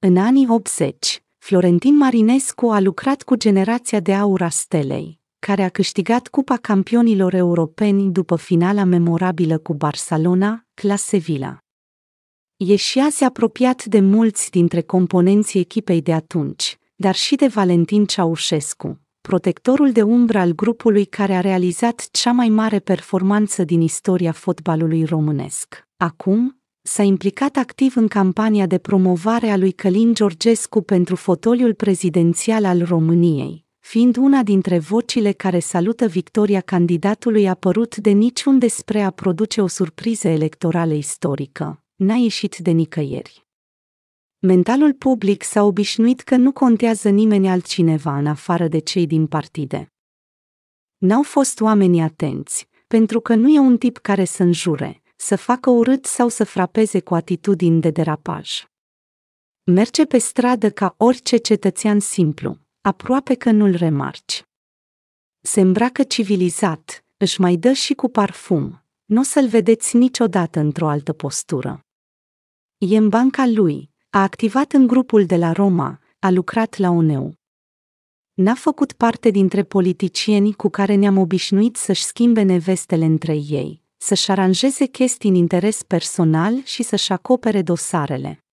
În anii 80, Florentin Marinescu a lucrat cu generația de aur a stelei, care a câștigat Cupa Campionilor Europeni după finala memorabilă cu Barcelona, la Sevilla. E și azi apropiat de mulți dintre componenții echipei de atunci, dar și de Valentin Ceaușescu, protectorul de umbră al grupului care a realizat cea mai mare performanță din istoria fotbalului românesc. Acum, s-a implicat activ în campania de promovare a lui Călin Georgescu pentru fotoliul prezidențial al României, fiind una dintre vocile care salută victoria candidatului apărut de niciun despre a produce o surpriză electorală istorică. N-a ieșit de nicăieri. Mentalul public s-a obișnuit că nu contează nimeni altcineva în afară de cei din partide. N-au fost oameni atenți, pentru că nu e un tip care să înjure, să facă urât sau să frapeze cu atitudini de derapaj. Merge pe stradă ca orice cetățean simplu, aproape că nu-l remarci. Se îmbracă civilizat, își mai dă și cu parfum, nu o să-l vedeți niciodată într-o altă postură. E în banca lui, a activat în grupul de la Roma, a lucrat la UNEU. N-a făcut parte dintre politicienii cu care ne-am obișnuit să-și schimbe nevestele între ei, să-și aranjeze chestii în interes personal și să-și acopere dosarele.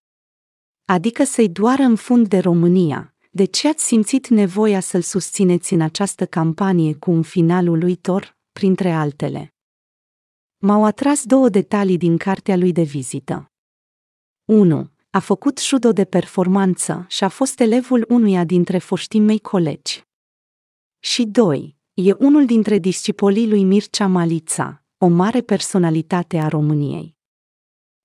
Adică să-i doară în fund de România. De ce ați simțit nevoia să-l susțineți în această campanie cu un final uluitor, printre altele? M-au atras două detalii din cartea lui de vizită. 1. A făcut judo de performanță și a fost elevul unuia dintre foștii mei colegi. Și 2. E unul dintre discipolii lui Mircea Malița, o mare personalitate a României.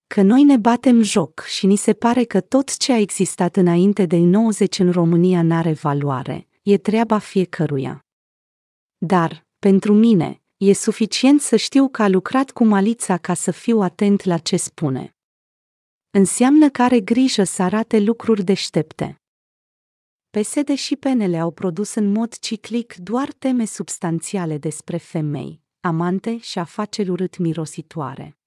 Că noi ne batem joc și ni se pare că tot ce a existat înainte de 90 în România n-are valoare, e treaba fiecăruia. Dar, pentru mine, e suficient să știu că a lucrat cu malița ca să fiu atent la ce spune. Înseamnă că are grijă să arate lucruri deștepte. PSD și PNL au produs în mod ciclic doar teme substanțiale despre femei, amante și afaceri urât-mirositoare.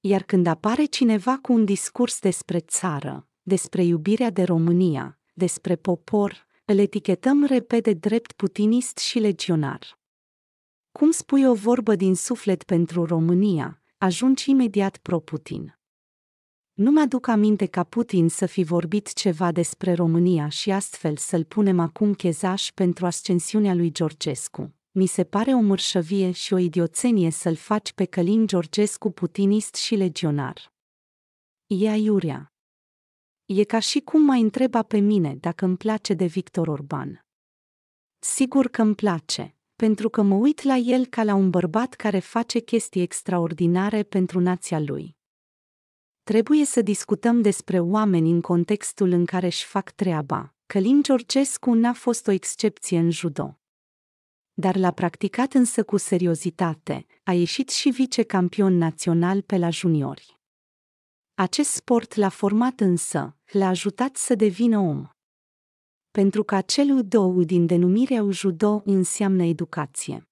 Iar când apare cineva cu un discurs despre țară, despre iubirea de România, despre popor, îl etichetăm repede drept putinist și legionar. Cum spui o vorbă din suflet pentru România, ajungi imediat pro-Putin. Nu mi-aduc aminte ca Putin să fi vorbit ceva despre România și astfel să-l punem acum chezaș pentru ascensiunea lui Georgescu mi se pare o mârșăvie și o idioțenie să-l faci pe Călin Georgescu putinist și legionar. E aiurea. E ca și cum mai întreba pe mine dacă îmi place de Victor Orban. Sigur că îmi place, pentru că mă uit la el ca la un bărbat care face chestii extraordinare pentru nația lui. Trebuie să discutăm despre oameni în contextul în care își fac treaba. Călin Georgescu n-a fost o excepție în judo dar l-a practicat însă cu seriozitate, a ieșit și vicecampion național pe la juniori. Acest sport l-a format însă, l-a ajutat să devină om. Pentru că acel udou din denumirea judo înseamnă educație.